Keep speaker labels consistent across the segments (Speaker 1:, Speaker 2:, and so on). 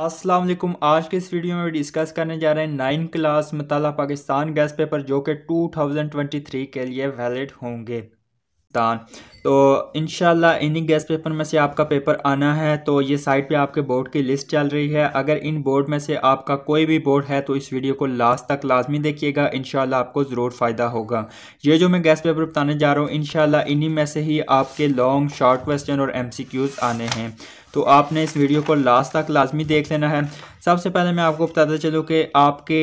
Speaker 1: अस्सलाम वालेकुम आज के इस वीडियो में डिस्कस करने जा रहे हैं नाइन क्लास मतलब पाकिस्तान गैस पेपर जो कि 2023 के लिए वैलिड होंगे पाकिस्तान तो इन इन्हीं गैस पेपर में से आपका पेपर आना है तो ये साइट पे आपके बोर्ड की लिस्ट चल रही है अगर इन बोर्ड में से आपका कोई भी बोर्ड है तो इस वीडियो को लास्ट तक लाजमी देखिएगा इन आपको ज़रूर फ़ायदा होगा ये जो मैं गैस पेपर बताने जा रहा हूँ इन इन्हीं में से ही आपके लॉन्ग शॉर्ट क्वेश्चन और एम आने हैं तो आपने इस वीडियो को लास्ट तक लाजमी देख लेना है सबसे पहले मैं आपको बताता चलूँ कि आपके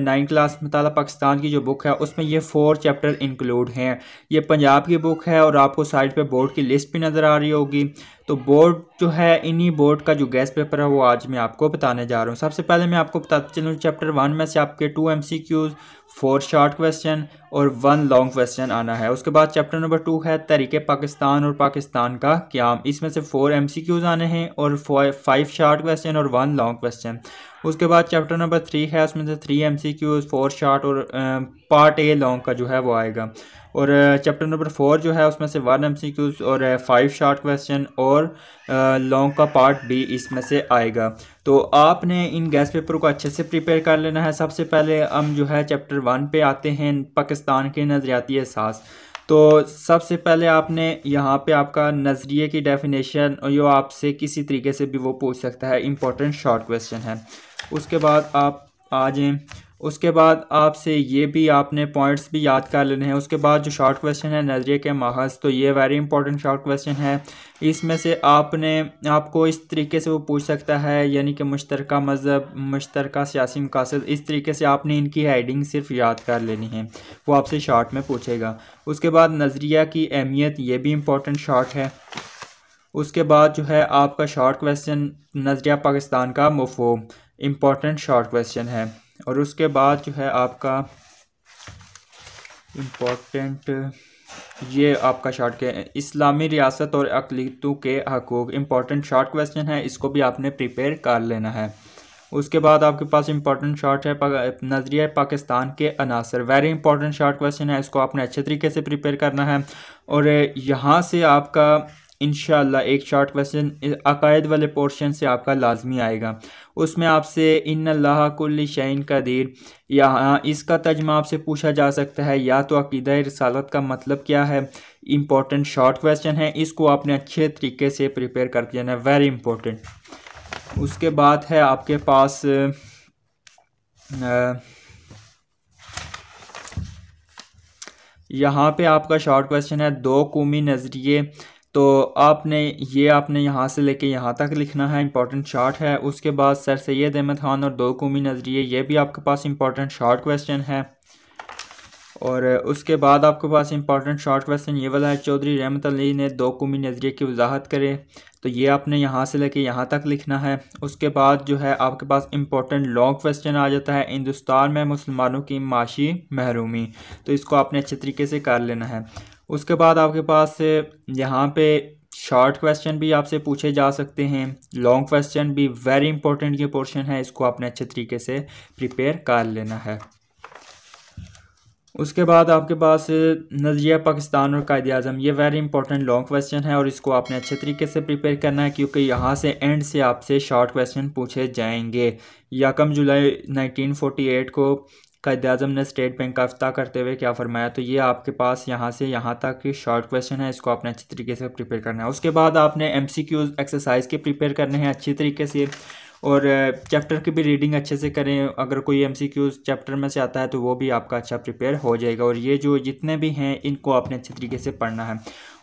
Speaker 1: नाइन क्लास मतलब पाकिस्तान की जो बुक है उसमें ये फ़ोर चैप्टर इंक्लूड हैं ये पंजाब की बुक बुक है और आपको साइड पे बोर्ड की लिस्ट भी नज़र आ रही होगी तो बोर्ड जो है इन्हीं बोर्ड का जो गैस पेपर है वो आज मैं आपको बताने जा रहा हूँ सबसे पहले मैं आपको बताता चलूँ चैप्टर वन में से आपके two M C Qs four short question और वन लॉन्ग क्वेश्चन आना है उसके बाद चैप्टर नंबर टू है तरीके पाकिस्तान और पाकिस्तान का क्याम इसमें से फोर एम सी क्यूज़ आने हैं और फाइव शार्ट क्वेश्चन और वन लॉन्ग क्वेश्चन उसके बाद चैप्टर नंबर थ्री है उसमें से three M C Qs four short और पार्ट ए लॉन्ग का जो है वो आएगा और चैप्टर नंबर फोर जो है उसमें से वन एम सी क्यूज़ और फाइव शार्ट क्वेश्चन और लॉन्ग का पार्ट भी इसमें से आएगा तो आपने इन गैस पेपर को अच्छे से प्रिपेयर कर लेना है सबसे पहले हम जो है चैप्टर वन पे आते हैं पाकिस्तान के नज़रियाती एहसास तो सबसे पहले आपने यहाँ पे आपका नज़रिए की डेफिनेशन जो आपसे किसी तरीके से भी वो पूछ सकता है इम्पोर्टेंट शॉर्ट क्वेश्चन है उसके बाद आप आ जाएँ उसके बाद आपसे ये भी आपने पॉइंट्स भी याद कर लेने हैं उसके बाद जो शॉर्ट क्वेश्चन है नज़रिए के महज तो ये वेरी इंपॉर्टेंट शॉर्ट क्वेश्चन है इसमें से आपने आपको इस तरीके से वो पूछ सकता है यानी कि मुश्तरक मज़हब मुश्तरक सियासी मकासद इस तरीके से आपने इनकी हेडिंग सिर्फ याद कर लेनी है वो आपसे शॉर्ट में पूछेगा उसके बाद नज़रिया की अहमियत ये भी इम्पोर्टेंट शॉर्ट है उसके बाद जो है आपका शॉर्ट क्वेश्चन नज़रिया पाकिस्तान का मफो इम्पॉर्टेंट शॉर्ट क्वेश्चन है और उसके बाद जो है आपका इम्पोर्टेंट ये आपका शार्ट के इस्लामी रियासत और अकलीतों के हकूक इम्पॉर्टेंट शार्ट क्वेश्चन है इसको भी आपने प्रिपेयर कर लेना है उसके बाद आपके पास इंपॉर्टेंट शार्ट है पा, नजरिया पाकिस्तान के अनासर वेरी इंपॉर्टेंट शार्ट क्वेश्चन है इसको आपने अच्छे तरीके से प्रिपेयर करना है और यहाँ से आपका इन एक शॉर्ट क्वेश्चन अकायद वाले पोर्शन से आपका लाजमी आएगा उसमें आपसे इन अल्लाह कुल्ली शैन कदीर यहाँ इसका तर्जमा आपसे पूछा जा सकता है या तो अकीदा रसालत का मतलब क्या है इम्पोर्टेंट शॉर्ट क्वेश्चन है इसको आपने अच्छे तरीके से प्रिपेयर करके जाना है वेरी इंपॉर्टेंट उसके बाद है आपके पास यहाँ पे आपका शॉर्ट क्वेश्चन है दो कौमी नज़रिए तो आपने ये आपने यहाँ से लेके यहाँ तक लिखना है इंपॉर्टेंट शार्ट है उसके बाद सर सैद अहमद खान और दो कौमी नज़रिए ये भी आपके पास इंपॉर्टेंट शार्ट क्वेश्चन है और उसके बाद आपके पास इंपॉर्टेंट शार्ट क्वेश्चन ये वाला है चौधरी रहमत अली ने दो कौमी नज़रिए की वजाहत करे तो ये आपने यहाँ से लेके यहाँ तक लिखना है उसके बाद जो है आपके पास इंपॉर्टेंट लॉन्ग क्वेश्चन आ जाता है हिंदुस्तान में मुसलमानों की माशी महरूमी तो इसको आपने अच्छे तरीके से कर लेना है उसके बाद आपके पास यहाँ पे शॉर्ट क्वेश्चन भी आपसे पूछे जा सकते हैं लॉन्ग क्वेश्चन भी वेरी इंपॉर्टेंट ये पोर्शन है इसको आपने अच्छे तरीके से प्रिपेयर कर लेना है उसके बाद आपके पास नज़रिया पाकिस्तान और कायद अजम ये वेरी इंपॉर्टेंट लॉन्ग क्वेश्चन है और इसको आपने अच्छे तरीके से प्रिपेयर करना है क्योंकि यहाँ से एंड से आपसे शॉर्ट क्वेश्चन पूछे जाएंगे याकम जुलाई 1948 को कायद अजम ने स्टेट बैंक का अफ्ताह करते हुए क्या फरमाया तो ये आपके पास यहाँ से यहाँ तक की शॉर्ट क्वेश्चन है इसको आपने अच्छी तरीके से प्रिपेयर करना है उसके बाद आपने एम सी क्यू एक्सरसाइज के प्रिपेयर करने हैं अच्छी तरीके से और चैप्टर की भी रीडिंग अच्छे से करें अगर कोई एम सी क्यू चैप्टर में से आता है तो वो भी आपका अच्छा प्रिपेयर हो जाएगा और ये जो जितने भी हैं इनको आपने अच्छे तरीके से पढ़ना है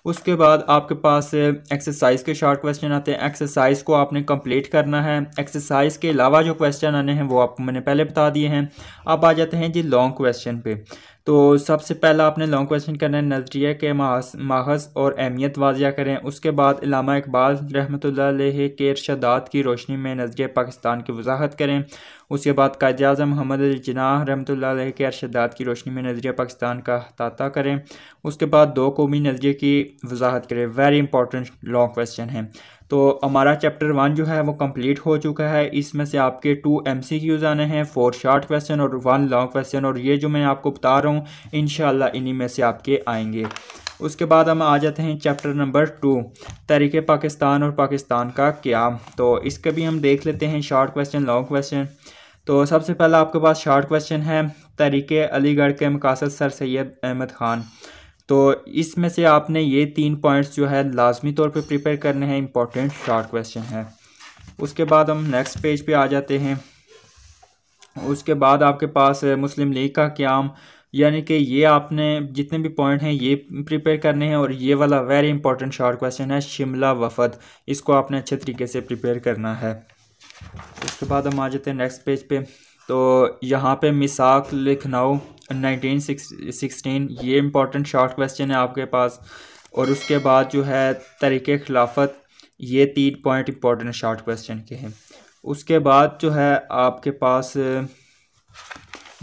Speaker 1: उसके बाद आपके पास एक्सरसाइज के शॉर्ट क्वेश्चन आते हैं एक्सरसाइज को आपने कंप्लीट करना है एक्सरसाइज के अलावा जो क्वेश्चन आने हैं वो आपको मैंने पहले बता दिए हैं अब आ जाते हैं जी लॉन्ग क्वेश्चन पे तो सबसे पहला आपने लॉन्ग क्वेश्चन करना है नज़रिए के माहस और अहमियत वाजिया करें उसके बाद इलामा इकबाल रहमत के इर्शादात की रोशनी में नज़रिए पाकिस्तान की वजाहत करें उसके बाद कायद अजम मोहम्मद जना रहमत के अरशदात की रोशनी में नजरिया पाकिस्तान का अहता करें उसके बाद दो कौमी नज़रिए की वजाहत करें वेरी इंपॉर्टेंट लॉन्ग क्वेश्चन है तो हमारा चैप्टर वन जो है वो कंप्लीट हो चुका है इसमें से आपके टू एम सी क्यूज़ आने हैं फोर शार्ट क्वेश्चन और वन लॉन्ग क्वेश्चन और ये जो मैं आपको बता रहा हूँ इन इन्हीं में से आपके आएंगे उसके बाद हम आ जाते हैं चैप्टर नंबर टू तरीके पाकिस्तान और पाकिस्तान का क्या तो इसके भी हम देख लेते हैं शार्ट क्वेश्चन लॉन्ग क्वेश्चन तो सबसे पहला आपके पास शार्ट क्वेश्चन है तरीके अलीगढ़ के मकासद सर सैद अहमद ख़ान तो इसमें से आपने ये तीन पॉइंट्स जो है लाजमी तौर पे प्रिपेयर करने हैं इम्पॉर्टेंट शॉर्ट क्वेश्चन है उसके बाद हम नेक्स्ट पेज पे आ जाते हैं उसके बाद आपके पास मुस्लिम लीग का क्याम यानी कि ये आपने जितने भी पॉइंट हैं ये प्रिपेयर करने हैं और ये वाला वेरी इंपॉर्टेंट शॉर्ट क्वेश्चन है शिमला वफद इसको आपने अच्छे तरीके से प्रिपेयर करना है उसके बाद हम आ जाते हैं नेक्स्ट पेज पे तो यहाँ पे मिसाक लखनऊ नाइनटीन सिक्सटीन ये इंपॉर्टेंट शॉर्ट क्वेश्चन है आपके पास और उसके बाद जो है तरीके खिलाफत ये तीन पॉइंट इंपॉर्टेंट शॉर्ट क्वेश्चन के हैं उसके बाद जो है आपके पास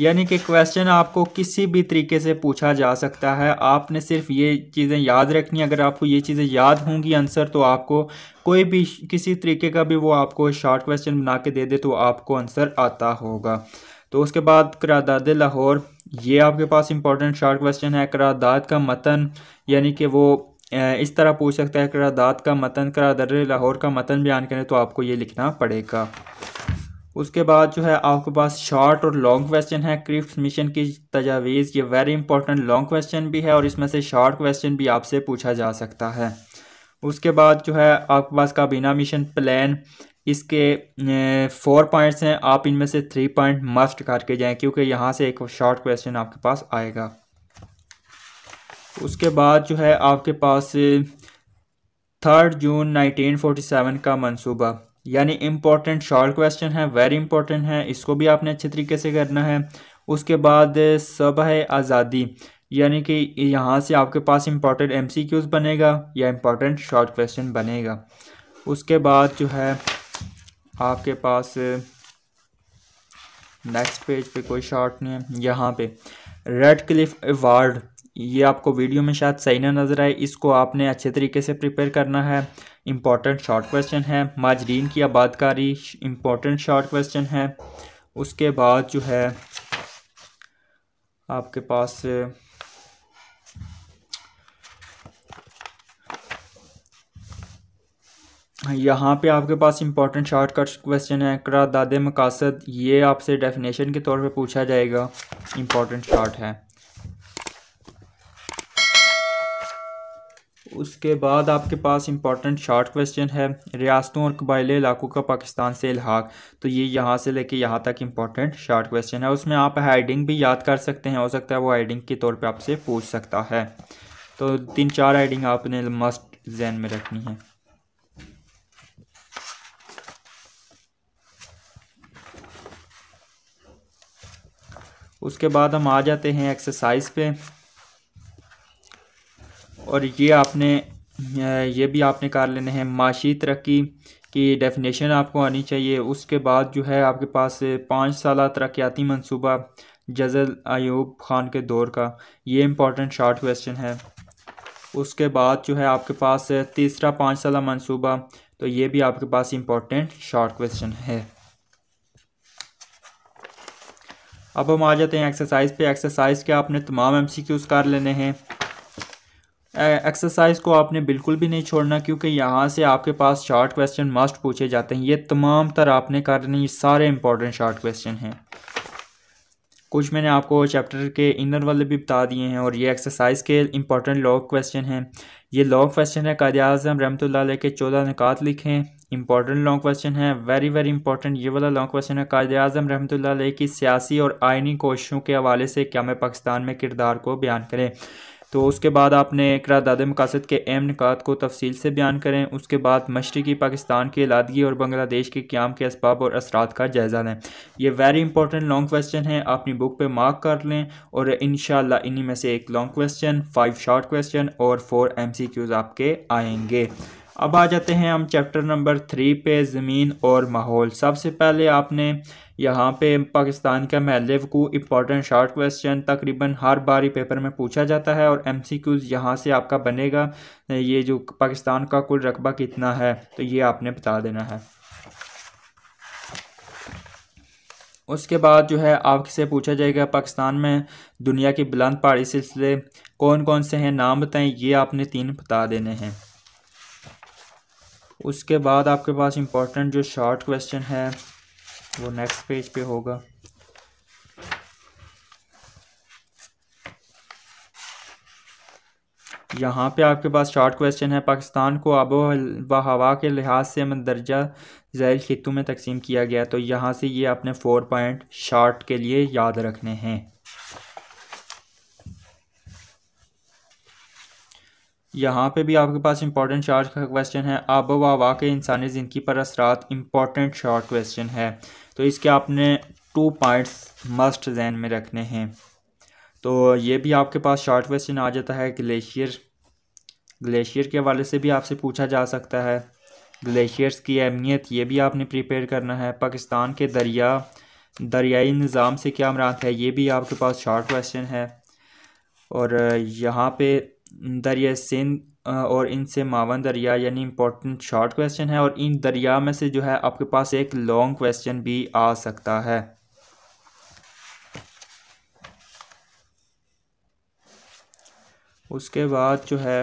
Speaker 1: यानी कि क्वेश्चन आपको किसी भी तरीके से पूछा जा सकता है आपने सिर्फ ये चीज़ें याद रखनी अगर आपको ये चीज़ें याद होंगी आंसर तो आपको कोई भी किसी तरीके का भी वो आपको शॉर्ट क्वेश्चन बना के दे दे तो आपको आंसर आता होगा तो उसके बाद करारदाद लाहौर ये आपके पास इंपॉर्टेंट शार्ट क्वेश्चन है करारदाद का मतन यानी कि वो इस तरह पूछ सकता है करारदाद का मतन करारद लाहौर का मतन बयान करें तो आपको ये लिखना पड़ेगा उसके बाद जो है आपके पास शॉर्ट और लॉन्ग क्वेश्चन है क्रिप्स मिशन की तजावीज़ ये वेरी इंपॉर्टेंट लॉन्ग क्वेश्चन भी है और इसमें से शॉर्ट क्वेश्चन भी आपसे पूछा जा सकता है उसके बाद जो है आपके पास काबीना मिशन प्लान इसके फोर पॉइंट्स हैं आप इनमें से थ्री पॉइंट मस्ट करके जाएं क्योंकि यहाँ से एक शॉर्ट क्वेश्चन आपके पास आएगा उसके बाद जो है आपके पास थर्ड जून 1947 का मंसूबा यानी इम्पोर्टेंट शॉर्ट क्वेश्चन है वेरी इंपॉर्टेंट है इसको भी आपने अच्छे तरीके से करना है उसके बाद सब है आज़ादी यानी कि यहाँ से आपके पास इम्पॉर्टेंट एम बनेगा या इम्पॉर्टेंट शॉर्ट क्वेश्चन बनेगा उसके बाद जो है आपके पास नेक्स्ट पेज पे कोई शार्ट नहीं है यहाँ पे रेड क्लिफ अवार्ड ये आपको वीडियो में शायद सही ना नज़र आए इसको आपने अच्छे तरीके से प्रिपेयर करना है इम्पॉर्टेंट शॉर्ट क्वेश्चन है माजरीन की आबादकारी इम्पॉर्टेंट शॉर्ट क्वेश्चन है उसके बाद जो है आपके पास यहाँ पे आपके पास इंपॉर्टेंट शॉर्टकट क्वेश्चन है करा दादे मकासद ये आपसे डेफिनेशन के तौर पे पूछा जाएगा इंपॉर्टेंट शॉर्ट है उसके बाद आपके पास इंपॉर्टेंट शॉर्ट क्वेश्चन है रियासतों और कबायले इलाकों का पाकिस्तान से इलाहाक तो ये यहाँ से लेके यहाँ तक इंपॉर्टेंट शॉर्ट क्वेश्चन है उसमें आप हाइडिंग भी याद कर सकते हैं हो सकता है वो हाइडिंग के तौर पर आपसे पूछ सकता है तो तीन चार हाइडिंग आपने मस्ट जहन में रखनी है उसके बाद हम आ जाते हैं एक्सरसाइज पे और ये आपने ये भी आपने कर लेने हैं माशी तरक्की की डेफिनेशन आपको आनी चाहिए उसके बाद जो है आपके पास पाँच साल तरक्याती मनसूबा जजल अयूब खान के दौर का ये इम्पोर्टेंट शार्ट क्वेश्चन है उसके बाद जो है आपके पास तीसरा पाँच साल मनसूबा तो ये भी आपके पास इम्पोर्टेंट शार्ट क्वेश्चन है अब हम आ जाते हैं एक्सरसाइज पे एक्सरसाइज के आपने तमाम एम सी क्यूज़ कर लेने हैं एक्सरसाइज को आपने बिल्कुल भी नहीं छोड़ना क्योंकि यहाँ से आपके पास शार्ट क्वेश्चन मस्ट पूछे जाते हैं ये तमाम तर आपने लेने ये सारे इंपॉर्टेंट शार्ट क्वेश्चन हैं कुछ मैंने आपको चैप्टर के इनर वाले भी बता दिए हैं और ये एक्सरसाइज के इंपॉर्टेंट लॉग क्वेश्चन हैं ये लॉग क्वेश्चन है काद आजम रहमत के चौदह निकात लिखें इंपॉर्टेंट लॉन्ग क्वेश्चन है वेरी वेरी इंपॉर्टेंट ये वाला लॉन्ग क्वेश्चन है कायद अजम रहमत की सियासी और आइनी कोशिशों के हवाले से क्या मैं पाकिस्तान में किरदार को बयान करें तो उसके बाद आपने दादे मकासद के अहम निकात को तफसील से बयान करें उसके बाद मशरकी पाकिस्तान की अलादगी और बांग्लादेश के क्याम के इसबाब और असरात का जायज़ा लें ये वेरी इंपॉर्टेंट लॉन्ग क्वेश्चन है अपनी बुक पर मार्क कर लें और इन इन्हीं में से एक long question five short question और फोर एम सी क्यूज़ आपके आएंगे अब आ जाते हैं हम चैप्टर नंबर थ्री पे ज़मीन और माहौल सबसे पहले आपने यहाँ पे पाकिस्तान का महलिव को इम्पॉर्टेंट शार्ट क्वेश्चन तकरीबन हर बार ही पेपर में पूछा जाता है और एम सी क्यूज़ यहाँ से आपका बनेगा ये जो पाकिस्तान का कुल रकबा कितना है तो ये आपने बता देना है उसके बाद जो है आपसे पूछा जाएगा पाकिस्तान में दुनिया के बुलंद पहाड़ी सिलसिले कौन कौन से हैं नाम बताएं ये आपने तीन बता देने हैं उसके बाद आपके पास इम्पोर्टेंट जो शॉर्ट क्वेश्चन है वो नेक्स्ट पेज पे होगा यहाँ पे आपके पास शॉर्ट क्वेश्चन है पाकिस्तान को आबो व हवा के लिहाज से मंदरजा जैल खितों में तकसीम किया गया तो यहाँ से ये अपने फोर पॉइंट शॉर्ट के लिए याद रखने हैं यहाँ पे भी आपके पास इंपॉर्टेंट शार्ट का क्वेश्चन है आब वाह के इंसानी ज़िंदगी पर असरात इंपॉर्टेंट शार्ट क्वेश्चन है तो इसके आपने टू पॉइंट्स मस्ट जहन में रखने हैं तो ये भी आपके पास शार्ट क्वेश्चन आ जाता है ग्लेशियर ग्लेशियर के हवाले से भी आपसे पूछा जा सकता है ग्लेशियर्स की अहमियत ये भी आपने प्रिपेयर करना है पाकिस्तान के दरिया दरियाई निज़ाम से क्या मरात है ये भी आपके पास शार्ट क्वेश्चन है और यहाँ पे दरिया सिंध और इनसे मावन दरिया यानी इम्पोर्टेंट शॉर्ट क्वेश्चन है और इन दरिया में से जो है आपके पास एक लॉन्ग क्वेश्चन भी आ सकता है उसके बाद जो है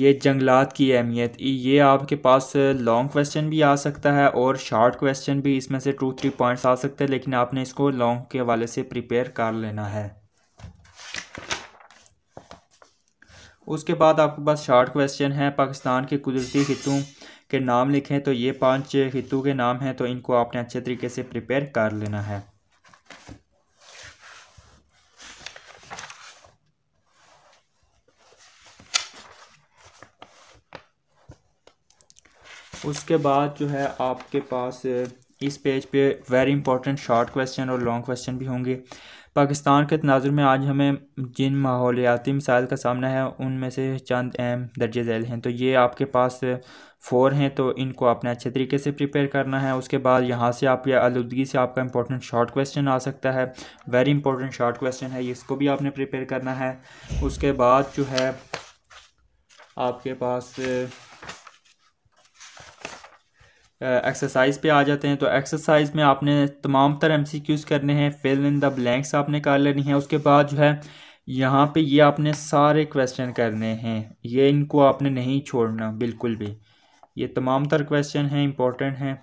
Speaker 1: ये जंगलात की अहमियत ये आपके पास लॉन्ग क्वेश्चन भी आ सकता है और शार्ट क्वेश्चन भी इसमें से टू थ्री पॉइंट्स आ सकते हैं लेकिन आपने इसको लॉन्ग के हवाले से प्रिपेयर कर लेना है उसके बाद आपके पास शार्ट क्वेश्चन है पाकिस्तान के कुदरती खितों के नाम लिखें तो ये पांच खितों के नाम हैं तो इनको आपने अच्छे तरीके से प्रिपेयर कर लेना है उसके बाद जो है आपके पास इस पेज पे वेरी इंपॉर्टेंट शॉर्ट क्वेश्चन और लॉन्ग क्वेश्चन भी होंगे पाकिस्तान के तनाजुर में आज हमें जिन माहौलियाती मिसाइल का सामना है उनमें से चंद अहम दर्ज झैल हैं तो ये आपके पास फोर हैं तो इनको आपने अच्छे तरीके से प्रिपेयर करना है उसके बाद यहाँ से आप या आलूदगी से आपका इंपॉर्टेंट शॉर्ट क्वेश्चन आ सकता है वेरी इंपॉर्टेंट शॉर्ट क्वेश्चन है इसको भी आपने प्रिपेयर करना है उसके बाद जो है आपके पास एक्सरसाइज पे आ जाते हैं तो एक्सरसाइज में आपने तमाम तर एम करने हैं फिल इन द ब्लैंक्स आपने कर लेनी है उसके बाद जो है यहाँ पे ये आपने सारे क्वेश्चन करने हैं ये इनको आपने नहीं छोड़ना बिल्कुल भी ये तमाम तर क्वेश्चन हैं इंपॉर्टेंट हैं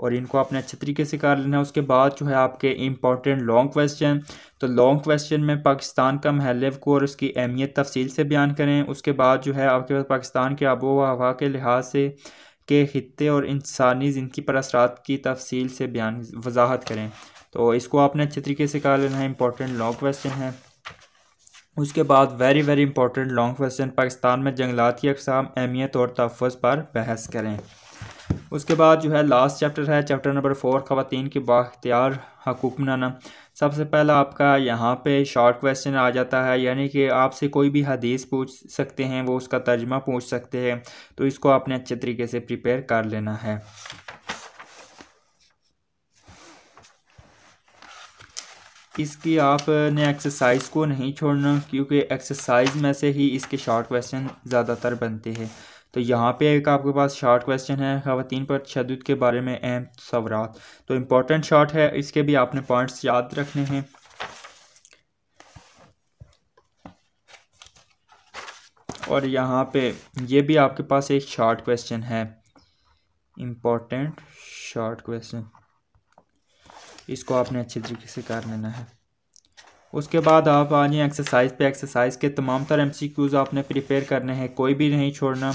Speaker 1: और इनको आपने अच्छे तरीके से कर लेना है उसके बाद जो है आपके इम्पॉर्टेंट लॉन्ग क्वेश्चन तो लॉन्ग क्वेश्चन में पाकिस्तान का महलव को और उसकी अहमियत तफसील से बयान करें उसके बाद जो है आपके पास पाकिस्तान के आबो हवा के लिहाज से के ख़त्े और इंसानी ज़िंदगी पर असरात की तफसील से बयान वजाहत करें तो इसको आपने अच्छे तरीके से कहा लेना है इंपॉर्टेंट लॉन्ग क्वेश्चन है उसके बाद very very important long question Pakistan में जंगलात की अकसाम अहमियत और तहफ़ पर बहस करें उसके बाद जो है लास्ट चैप्टर है चैप्टर नंबर फोर ख़वान के बाख्तियार हकूक बनाना सबसे पहला आपका यहाँ पे शॉर्ट क्वेश्चन आ जाता है यानी कि आपसे कोई भी हदीस पूछ सकते हैं वो उसका तर्जमा पूछ सकते हैं तो इसको आपने अच्छे तरीके से प्रिपेयर कर लेना है इसकी आपने एक्सरसाइज को नहीं छोड़ना क्योंकि एक्सरसाइज में से ही इसके शॉर्ट क्वेश्चन ज़्यादातर बनते हैं तो यहाँ पे एक आपके पास शार्ट क्वेश्चन है खातन पर तशद के बारे में अहम सवरात तो इम्पोर्टेंट शार्ट है इसके भी आपने पॉइंट्स याद रखने हैं और यहाँ पे ये भी आपके पास एक शार्ट क्वेश्चन है इम्पोर्टेंट शार्ट क्वेश्चन इसको आपने अच्छे तरीके से कर लेना है उसके बाद आप आ जाए एक्सरसाइज पे एक्सरसाइज के तमाम तरह एम सी क्यूज़ आपने प्रिपेयर करने हैं कोई भी नहीं छोड़ना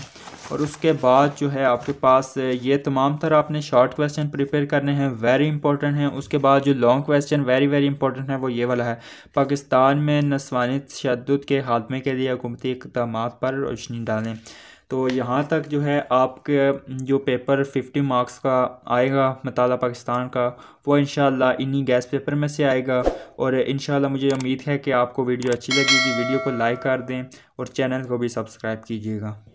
Speaker 1: और उसके बाद जो है आपके पास ये तमाम तरह आपने शॉर्ट क्वेश्चन प्रिपेयर करने हैं वेरी इंपॉर्टेंट हैं उसके बाद जो long question very very important है वो ये वाला है पाकिस्तान में नस्वानी तशद के खात्मे के लिए हुकूमती इकदाम पर रोशनी डालें तो यहाँ तक जो है आपके जो पेपर फिफ्टी मार्क्स का आएगा मताल पाकिस्तान का वो इन इन्हीं गैस पेपर में से आएगा और इन मुझे उम्मीद है कि आपको वीडियो अच्छी लगेगी वीडियो को लाइक कर दें और चैनल को भी सब्सक्राइब कीजिएगा